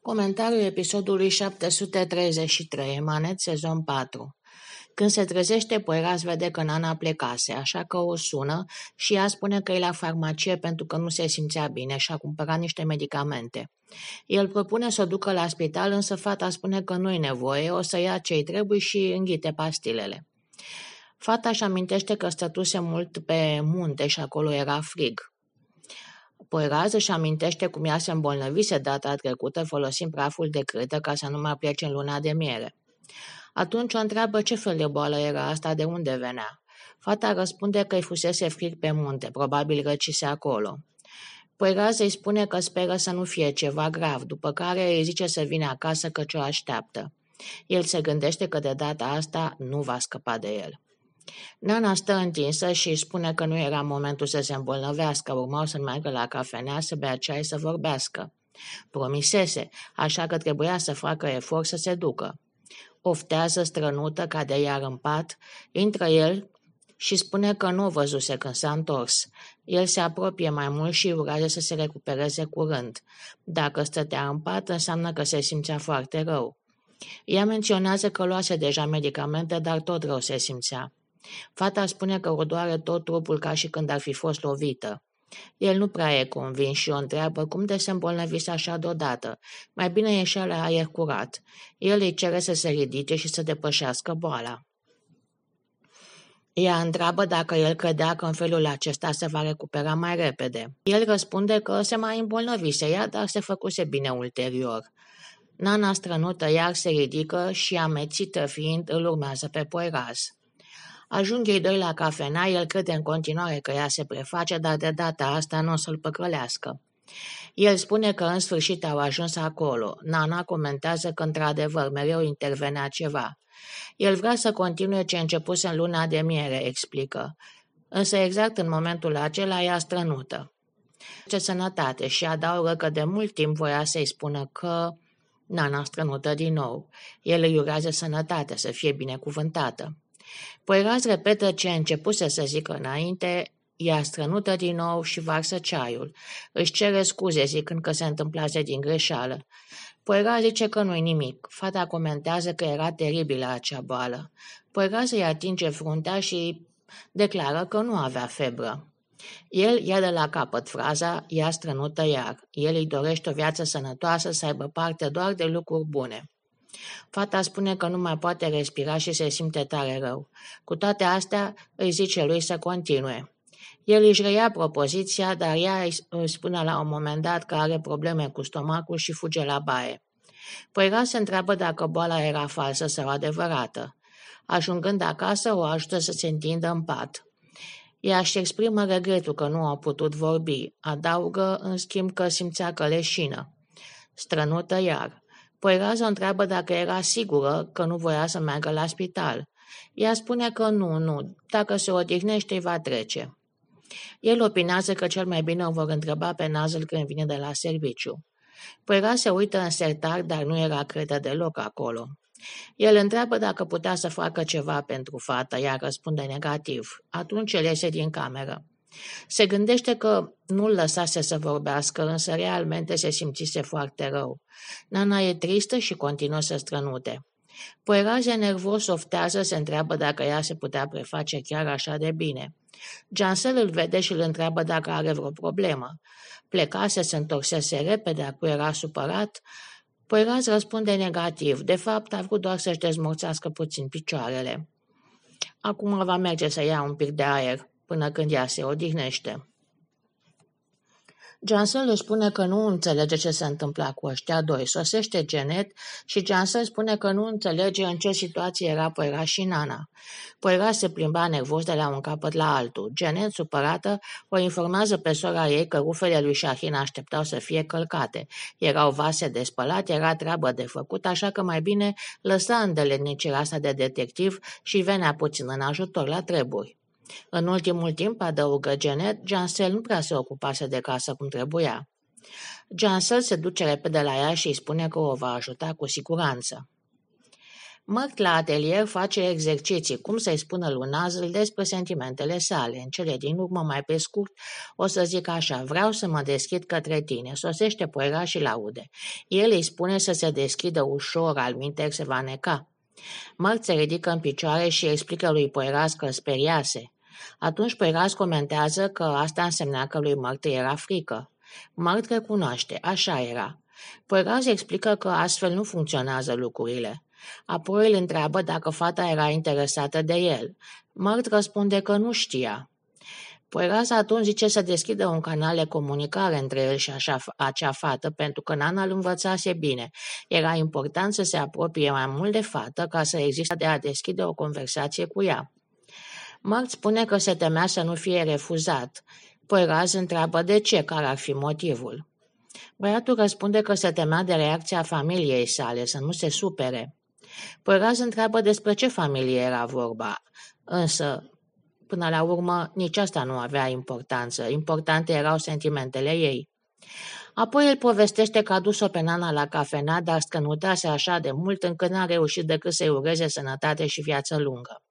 Comentariul episodului 733, Emanet, sezon 4. Când se trezește, Poiraz vede că Nana plecase, așa că o sună și ea spune că e la farmacie pentru că nu se simțea bine și a cumpărat niște medicamente. El propune să o ducă la spital, însă fata spune că nu-i nevoie, o să ia ce-i trebuie și înghite pastilele. Fata își amintește că stătuse mult pe munte și acolo era frig. Poira și amintește cum ea se îmbolnăvise data trecută folosind praful de crâtă ca să nu mai plece în luna de miere. Atunci o întreabă ce fel de boală era asta, de unde venea. Fata răspunde că îi fusese fric pe munte, probabil răcise acolo. Poiraz îi spune că speră să nu fie ceva grav, după care îi zice să vină acasă că ce o așteaptă. El se gândește că de data asta nu va scăpa de el. Nana stă întinsă și spune că nu era momentul să se îmbolnăvească, urmau să meargă la cafenea, să bea ceai, să vorbească. Promisese, așa că trebuia să facă efort să se ducă. Oftează strănută ca de iar în pat, intră el și spune că nu văzuse când s-a întors. El se apropie mai mult și urează să se recupereze curând. Dacă stătea în pat, înseamnă că se simțea foarte rău. Ea menționează că luase deja medicamente, dar tot rău se simțea. Fata spune că o doare tot trupul ca și când ar fi fost lovită. El nu prea e convins și o întreabă cum de se îmbolnăvise așa deodată. Mai bine ieșea la aer curat. El îi cere să se ridice și să depășească boala. Ea întreabă dacă el credea că în felul acesta se va recupera mai repede. El răspunde că se mai îmbolnăvise ea, dar se făcuse bine ulterior. Nana strănută iar se ridică și amețită fiind îl urmează pe Poiraz. Ajung ei doi la cafenea, el crede în continuare că ea se preface, dar de data asta nu o să-l păcălească. El spune că în sfârșit au ajuns acolo. Nana comentează că într-adevăr mereu intervenea ceva. El vrea să continue ce începuse în luna de miere, explică. Însă exact în momentul acela ea strănută. Ce sănătate și adaugă că de mult timp voia să-i spună că... Nana strănută din nou. El îi urează sănătate, să fie binecuvântată. Poiraz repetă ce începuse să zică înainte, ea strănută din nou și varsă ceaiul. Își cere scuze zicând că se întâmplase din greșeală. Poira zice că nu-i nimic. Fata comentează că era teribilă acea boală. Poira i atinge fruntea și declară că nu avea febră. El ia de la capăt fraza, ea strănută iar. El îi dorește o viață sănătoasă, să aibă parte doar de lucruri bune. Fata spune că nu mai poate respira și se simte tare rău. Cu toate astea, îi zice lui să continue. El își reia propoziția, dar ea îi spune la un moment dat că are probleme cu stomacul și fuge la baie. Poira se întreabă dacă boala era falsă sau adevărată. Ajungând acasă, o ajută să se întindă în pat. Ea își exprimă regretul că nu au putut vorbi, adaugă în schimb că simțea că leșină. Strănută iar. Poirot păi da, se întreabă dacă era sigură că nu voia să meargă la spital. Ea spune că nu, nu, dacă se odihnește, îi va trece. El opinează că cel mai bine o vor întreba pe nazăl când vine de la serviciu. Poirot da, se uită în sertar, dar nu era credă deloc acolo. El întreabă dacă putea să facă ceva pentru fata, ea răspunde negativ. Atunci el iese din cameră. Se gândește că nu-l lăsase să vorbească, însă realmente se simțise foarte rău. Nana e tristă și continuă să strănute. Poeraze nervos oftează, se întreabă dacă ea se putea preface chiar așa de bine. Jansel îl vede și îl întreabă dacă are vreo problemă. Plecase, se întorsese repede, acum era supărat. Poeraz răspunde negativ. De fapt, a vrut doar să-și dezmorțească puțin picioarele. Acum va merge să ia un pic de aer până când ea se odihnește. Johnson le spune că nu înțelege ce se întâmpla cu ăștia doi. Sosește Genet și Johnson spune că nu înțelege în ce situație era Poira și Nana. Poira se plimba nervos de la un capăt la altul. Genet supărată, o informează pe sora ei că rufele lui Shahin așteptau să fie călcate. Erau vase de spălat, era treabă de făcut, așa că mai bine lăsa îndelenicirea asta de detectiv și venea puțin în ajutor la treburi. În ultimul timp, adăugă Janet, Jansel nu prea se ocupase de casă cum trebuia. Jansel se duce repede la ea și îi spune că o va ajuta cu siguranță. Mărt la atelier face exerciții, cum să-i spună lui Nazl despre sentimentele sale. În cele din urmă, mai pe scurt, o să zic așa, vreau să mă deschid către tine. Sosește poera și laude. El îi spune să se deschidă ușor, al minte se va neca. Mărt se ridică în picioare și explică lui Poeras că speriase. Atunci Poiraj comentează că asta însemna că lui Mart era frică. Mart recunoaște, așa era. Poiraj explică că astfel nu funcționează lucrurile. Apoi îl întreabă dacă fata era interesată de el. Mart răspunde că nu știa. Poiraz atunci zice să deschidă un canal de comunicare între el și așa, acea fată, pentru că Nana îl învățase bine. Era important să se apropie mai mult de fată ca să existe de a deschide o conversație cu ea. Mart spune că se temea să nu fie refuzat. Poiraz întreabă de ce, care ar fi motivul. Băiatul răspunde că se temea de reacția familiei sale, să nu se supere. Poiraz întreabă despre ce familie era vorba, însă, până la urmă, nici asta nu avea importanță. Importante erau sentimentele ei. Apoi el povestește că a dus-o pe Nana la cafenea, dar scănutase așa de mult încât n-a reușit decât să-i ureze sănătate și viață lungă.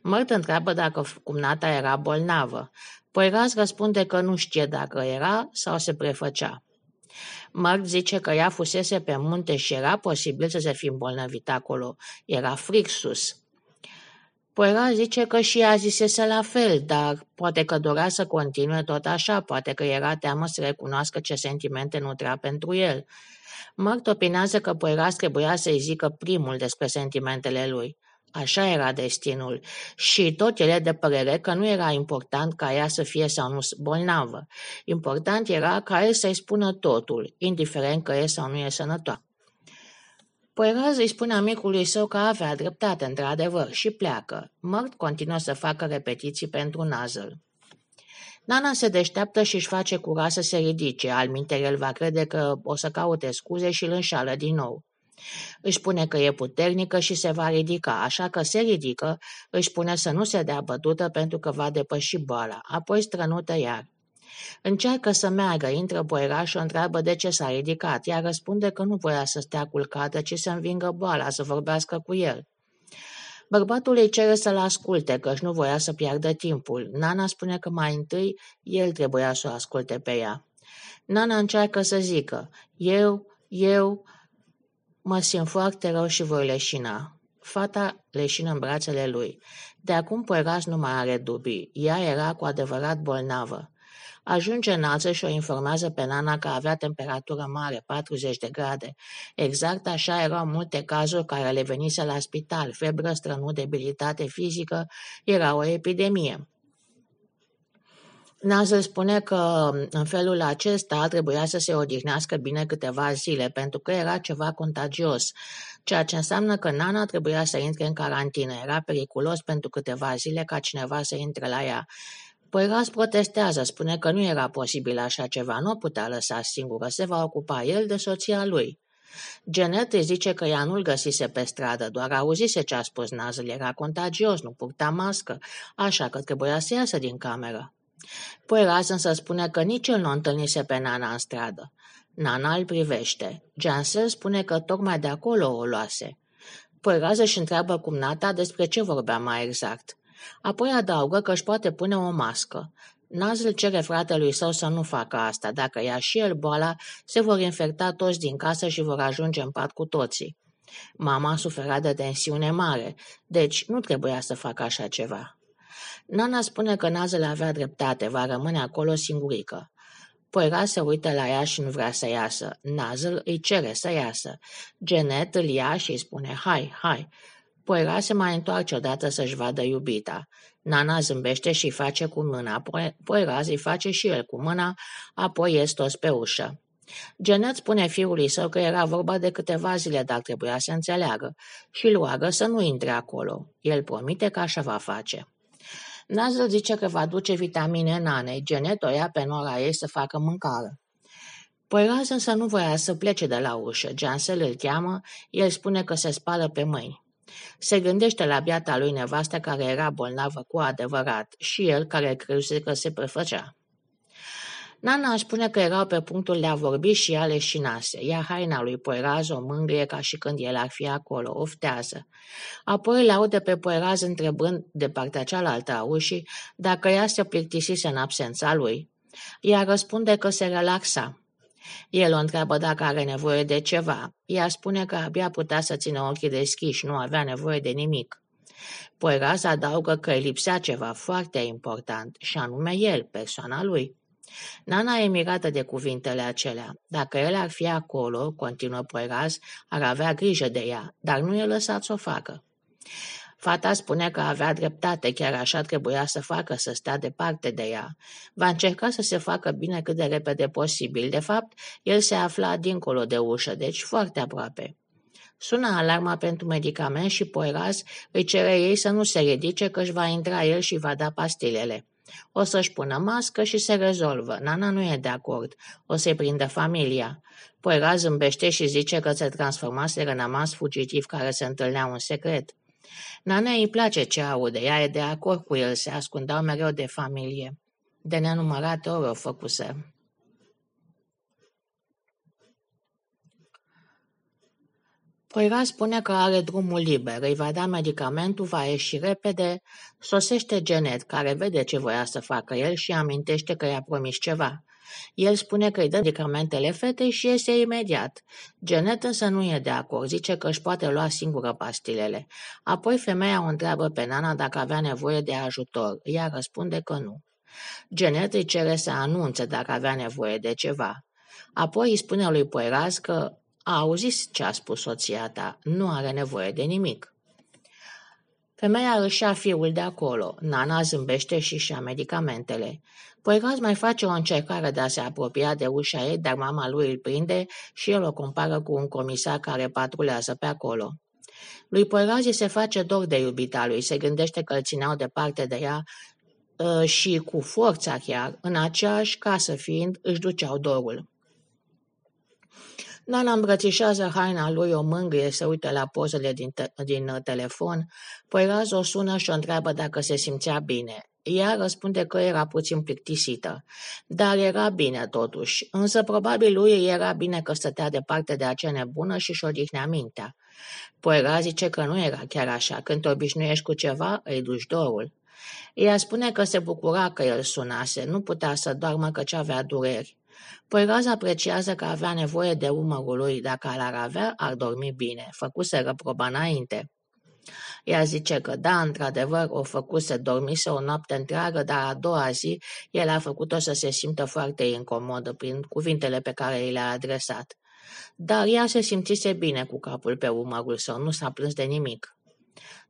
Mărt întreabă dacă cumnata era bolnavă. Poiraz răspunde că nu știe dacă era sau se prefăcea. Mart zice că ea fusese pe munte și era posibil să se fi îmbolnăvit acolo. Era Frixus. Poira zice că și ea zisese la fel, dar poate că dorea să continue tot așa, poate că era teamă să recunoască ce sentimente nu trea pentru el. Mart opinează că Poiraz trebuia să-i zică primul despre sentimentele lui. Așa era destinul și tot el de părere că nu era important ca ea să fie sau nu bolnavă. Important era ca el să-i spună totul, indiferent că e sau nu e sănătoasă. Poiraz îi spune amicului său că avea dreptate într-adevăr și pleacă. Mărt continuă să facă repetiții pentru nazăl. Nana se deșteaptă și își face cura să se ridice, al el va crede că o să caute scuze și îl înșală din nou. Își spune că e puternică și se va ridica, așa că se ridică, își spune să nu se dea bătută pentru că va depăși boala, apoi strănută iar. Încearcă să meargă, intră boiera și o întreabă de ce s-a ridicat. Ea răspunde că nu voia să stea culcată, ci să învingă boala, să vorbească cu el. Bărbatul îi cere să-l asculte, își nu voia să piardă timpul. Nana spune că mai întâi el trebuia să o asculte pe ea. Nana încearcă să zică, eu, eu, Mă simt foarte rău și voi leșina. Fata leșină în brațele lui. De acum păraș nu mai are dubii. Ea era cu adevărat bolnavă. Ajunge alță și o informează pe Nana că avea temperatură mare, 40 de grade. Exact așa erau multe cazuri care le venise la spital. Febră, strănut, debilitate fizică, era o epidemie. Nazel spune că în felul acesta trebuia să se odihnească bine câteva zile, pentru că era ceva contagios, ceea ce înseamnă că Nana trebuia să intre în carantină. Era periculos pentru câteva zile ca cineva să intre la ea. Păi Ras protestează, spune că nu era posibil așa ceva, nu o putea lăsa singură, se va ocupa el de soția lui. Genet îi zice că ea nu-l găsise pe stradă, doar auzise ce a spus Nazel, era contagios, nu purta mască, așa că trebuia să iasă din cameră. Poirot însă spune că nici el nu întâlnise pe Nana în stradă. Nana îl privește. Janser spune că tocmai de acolo o luase. Poirot își întreabă nata despre ce vorbea mai exact. Apoi adaugă că își poate pune o mască. Naz îl cere fratelui său să nu facă asta. Dacă ia și el boala, se vor infecta toți din casă și vor ajunge în pat cu toții. Mama sufera de tensiune mare, deci nu trebuia să facă așa ceva. Nana spune că Nazăl avea dreptate, va rămâne acolo singurică. Poira se uită la ea și nu vrea să iasă. Nazăl îi cere să iasă. Genet îl ia și îi spune, hai, hai. Poira se mai întoarce odată să-și vadă iubita. Nana zâmbește și face cu mâna, Poira îi face și el cu mâna, apoi ies toți pe ușă. Genet spune fiului său că era vorba de câteva zile, dar trebuia să înțeleagă și îl roagă să nu intre acolo. El promite că așa va face. Nazel zice că va duce vitamine nanei, Genet o ia pe nora ei să facă mâncare. Poiraz însă nu voia să plece de la ușă. Jansel îl cheamă, el spune că se spală pe mâini. Se gândește la biata lui nevastă care era bolnavă cu adevărat și el care crezuse că se prefăcea. Nana îmi spune că erau pe punctul de a vorbi și ale și nase, iar haina lui Poeraz o mângâie ca și când el ar fi acolo, oftează. Apoi le aude pe Poeraz întrebând de partea cealaltă a ușii dacă ea se plictisise în absența lui. Ea răspunde că se relaxa. El o întreabă dacă are nevoie de ceva. Ea spune că abia putea să țină ochii deschiși, nu avea nevoie de nimic. Poeraz adaugă că îi lipsea ceva foarte important, și anume el, persoana lui. Nana e mirată de cuvintele acelea. Dacă el ar fi acolo, continuă Poiraz, ar avea grijă de ea, dar nu e lăsat să o facă. Fata spune că avea dreptate, chiar așa trebuia să facă, să stea departe de ea. Va încerca să se facă bine cât de repede posibil. De fapt, el se afla dincolo de ușă, deci foarte aproape. Sună alarma pentru medicament și Poiraz îi cere ei să nu se ridice că își va intra el și va da pastilele. O să-și pună mască și se rezolvă. Nana nu e de acord. O să-i prindă familia. Poira zâmbește și zice că se transformase în amas fugitiv care se întâlnea un secret. Nana îi place ce aude, ea e de acord cu el, se ascundau mereu de familie. De nenumărate ori o făcuse. Poirot spune că are drumul liber, îi va da medicamentul, va ieși repede. Sosește Genet, care vede ce voia să facă el și amintește că i-a promis ceva. El spune că îi dă medicamentele fetei și iese imediat. Genet însă nu e de acord, zice că își poate lua singură pastilele. Apoi femeia o întreabă pe Nana dacă avea nevoie de ajutor. Ea răspunde că nu. Genet îi cere să anunțe dacă avea nevoie de ceva. Apoi îi spune lui Poiraz că Auziți, ce a spus soția ta, nu are nevoie de nimic. Femeia își ia fiul de acolo, Nana zâmbește și și-a medicamentele. Poigaz mai face o încercare de a se apropia de ușa ei, dar mama lui îl prinde și el o compară cu un comisar care patrulează pe acolo. Lui Poigaz se face dor de iubita lui, se gândește că îl țineau departe de ea ă, și cu forța chiar, în aceeași casă fiind, își duceau dorul. Nana îmbrățișează haina lui, o mângâie, se uită la pozele din, te- din uh, telefon, Poiraz o sună și o întreabă dacă se simțea bine. Ea răspunde că era puțin plictisită, dar era bine totuși, însă probabil lui era bine că stătea departe de acea nebună și și odihnea mintea. Poira zice că nu era chiar așa, când te obișnuiești cu ceva, îi duci dorul. Ea spune că se bucura că el sunase, nu putea să doarmă ce avea dureri. Poiraz apreciază că avea nevoie de umărul lui, dacă l-ar avea, ar dormi bine, Făcuse răproba înainte. Ea zice că da, într-adevăr, o făcuse, dormise o noapte întreagă, dar a doua zi el a făcut-o să se simtă foarte incomodă prin cuvintele pe care i le-a adresat. Dar ea se simțise bine cu capul pe umărul său, nu s-a plâns de nimic.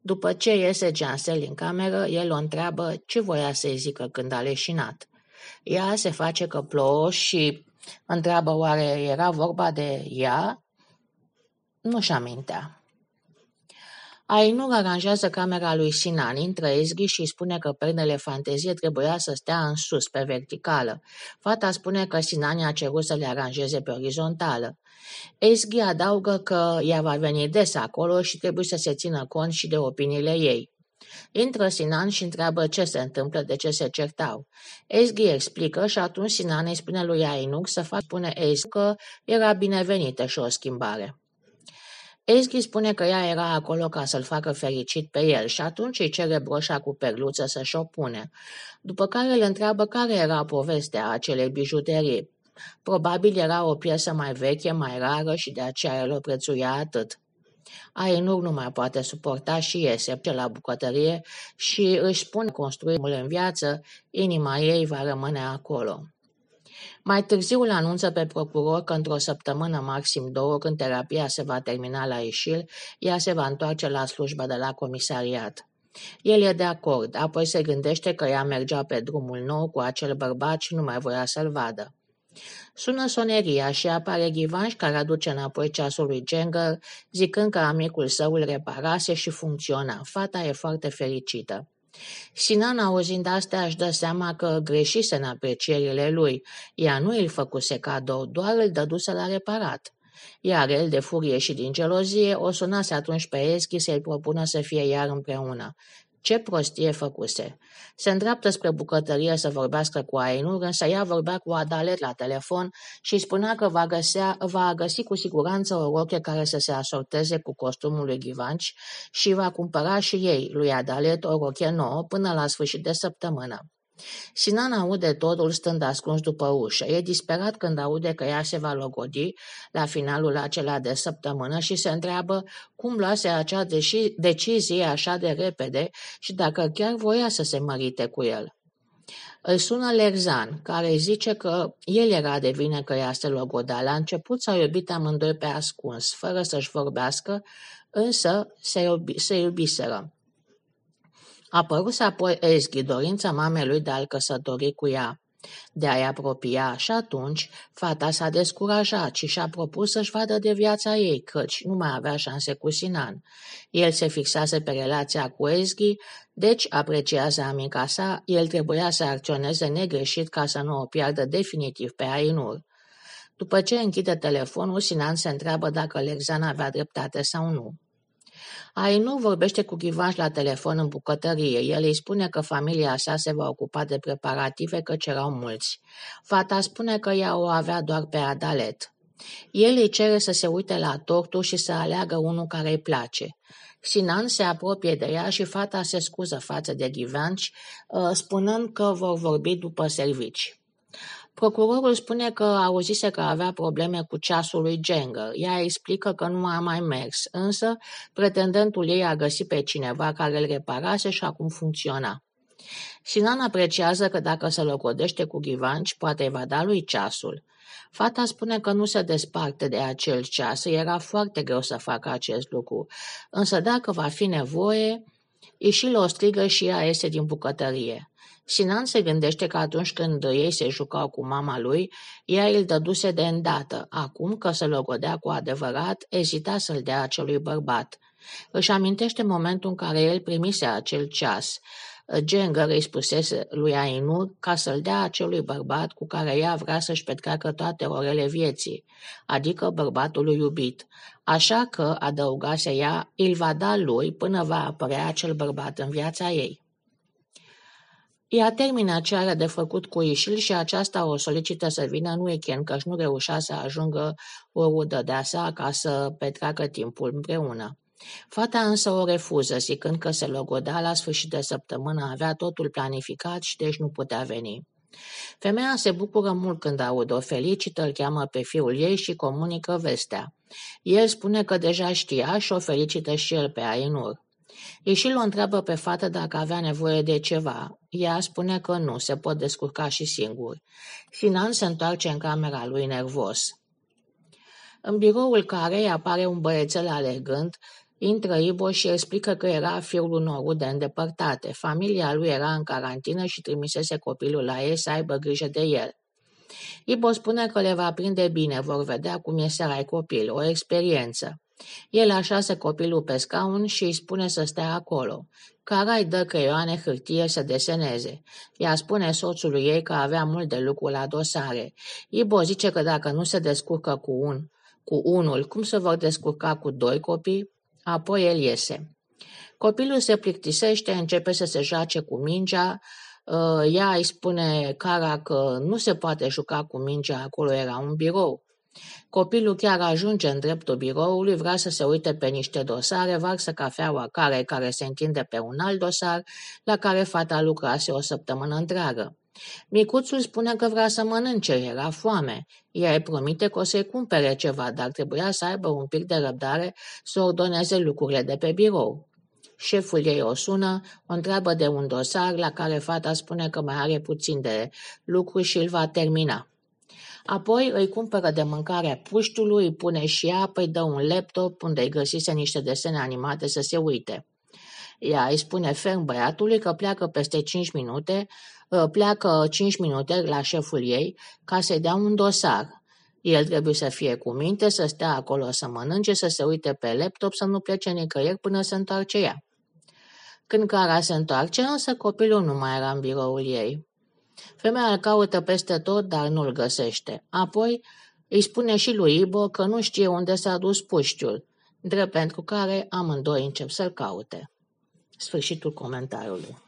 După ce iese Jansel în cameră, el o întreabă ce voia să-i zică când a leșinat. Ea se face că plouă și întreabă oare era vorba de ea? Nu și-amintea. Ainur aranjează camera lui Sinan, intră Ezgi și spune că pernele fantezie trebuia să stea în sus, pe verticală. Fata spune că Sinan i-a cerut să le aranjeze pe orizontală. Ezgi adaugă că ea va veni des acolo și trebuie să se țină cont și de opiniile ei. Intră Sinan și întreabă ce se întâmplă, de ce se certau. Ezghi explică și atunci Sinan îi spune lui Ainuc să facă spune Ezghi că era binevenită și o schimbare. Ezghi spune că ea era acolo ca să-l facă fericit pe el și atunci îi cere broșa cu perluță să-și o pune, după care îl întreabă care era povestea acelei bijuterii. Probabil era o piesă mai veche, mai rară și de aceea el o prețuia atât. Ainur nu mai poate suporta și iese la bucătărie și își spune construimul în viață, inima ei va rămâne acolo. Mai târziu îl anunță pe procuror că într-o săptămână, maxim două, când terapia se va termina la Ișil, ea se va întoarce la slujba de la comisariat. El e de acord, apoi se gândește că ea mergea pe drumul nou cu acel bărbat și nu mai voia să-l vadă. Sună soneria și apare Ghivanș care aduce înapoi ceasul lui Jengel, zicând că amicul său îl reparase și funcționa. Fata e foarte fericită. Sinan, auzind astea, își dă seama că greșise în aprecierile lui. Ea nu îl făcuse cadou, doar îl dăduse la reparat. Iar el, de furie și din gelozie, o sunase atunci pe Eschi să-i propună să fie iar împreună. Ce prostie făcuse! Se îndreaptă spre bucătărie să vorbească cu Ainur, însă ea vorbea cu Adalet la telefon și spunea că va, găsea, va găsi cu siguranță o roche care să se asorteze cu costumul lui Ghivanci și va cumpăra și ei lui Adalet o roche nouă până la sfârșit de săptămână. Sinan aude totul stând ascuns după ușă. E disperat când aude că ea se va logodi la finalul acela de săptămână și se întreabă cum luase acea decizie așa de repede și dacă chiar voia să se mărite cu el. Îl sună Lerzan, care îi zice că el era de vină că ea se logoda. La început s-au iubit amândoi pe ascuns, fără să-și vorbească, însă se, iubi, se iubiseră. Apăruse apoi Ezghi, dorința mamei lui de a-l căsători cu ea, de a-i apropia și atunci fata s-a descurajat și și-a propus să-și vadă de viața ei, căci nu mai avea șanse cu Sinan. El se fixase pe relația cu Ezghi, deci apreciase amica sa, el trebuia să acționeze negreșit ca să nu o piardă definitiv pe Ainur. După ce închide telefonul, Sinan se întreabă dacă Lexan avea dreptate sau nu. Ai nu vorbește cu Ghivaș la telefon în bucătărie. El îi spune că familia sa se va ocupa de preparative, că cerau mulți. Fata spune că ea o avea doar pe Adalet. El îi cere să se uite la tortul și să aleagă unul care îi place. Sinan se apropie de ea și fata se scuză față de Ghivanci, ă, spunând că vor vorbi după servici. Procurorul spune că auzise că avea probleme cu ceasul lui Jenga. Ea explică că nu a mai mers, însă pretendentul ei a găsit pe cineva care îl reparase și acum funcționa. Sinan apreciază că dacă se locodește cu ghivanci, poate va da lui ceasul. Fata spune că nu se desparte de acel ceas, era foarte greu să facă acest lucru, însă dacă va fi nevoie, Ișilo o strigă și ea iese din bucătărie. Sinan se gândește că atunci când ei se jucau cu mama lui, ea îl dăduse de îndată, acum că se logodea cu adevărat, ezita să-l dea acelui bărbat. Își amintește momentul în care el primise acel ceas. Gengăr îi spusese lui Ainu ca să-l dea acelui bărbat cu care ea vrea să-și petreacă toate orele vieții, adică bărbatul iubit. Așa că, adăugase ea, îl va da lui până va apărea acel bărbat în viața ei. Ea termină ce are de făcut cu Ișil și aceasta o solicită să vină în weekend, căci nu reușea să ajungă o rudă de sa ca să petreacă timpul împreună. Fata însă o refuză, zicând că se logoda la sfârșit de săptămână, avea totul planificat și deci nu putea veni. Femeia se bucură mult când aude o felicită, îl cheamă pe fiul ei și comunică vestea. El spune că deja știa și o felicită și el pe Ainur. Ișil o întreabă pe fată dacă avea nevoie de ceva. Ea spune că nu, se pot descurca și singuri. Sinan se întoarce în camera lui nervos. În biroul care apare un băiețel alergând, intră Ibo și explică că era fiul unor de îndepărtate. Familia lui era în carantină și trimisese copilul la ei să aibă grijă de el. Ibo spune că le va prinde bine, vor vedea cum e să ai copil, o experiență. El așase copilul pe scaun și îi spune să stea acolo care îi dă creioane, hârtie să deseneze. Ea spune soțului ei că avea mult de lucru la dosare. Ibo zice că dacă nu se descurcă cu un, cu unul, cum se vor descurca cu doi copii? Apoi el iese. Copilul se plictisește, începe să se joace cu mingea, ă, ea îi spune Cara că nu se poate juca cu mingea, acolo era un birou. Copilul chiar ajunge în dreptul biroului, vrea să se uite pe niște dosare, varsă cafeaua care care se întinde pe un alt dosar, la care fata lucrase o săptămână întreagă. Micuțul spune că vrea să mănânce, era foame. Ea îi promite că o să-i cumpere ceva, dar trebuia să aibă un pic de răbdare să ordoneze lucrurile de pe birou. Șeful ei o sună, o întreabă de un dosar la care fata spune că mai are puțin de lucru și îl va termina. Apoi îi cumpără de mâncare puștului, îi pune și apă, îi dă un laptop unde îi găsise niște desene animate să se uite. Ea îi spune ferm băiatului că pleacă peste 5 minute, ă, pleacă 5 minute la șeful ei ca să-i dea un dosar. El trebuie să fie cu minte, să stea acolo să mănânce, să se uite pe laptop, să nu plece nicăieri până se întoarce ea. Când Cara se întoarce, însă copilul nu mai era în biroul ei. Femeia îl caută peste tot, dar nu-l găsește. Apoi îi spune și lui Ibo că nu știe unde s-a dus puștiul, drept pentru care amândoi încep să-l caute. Sfârșitul comentariului.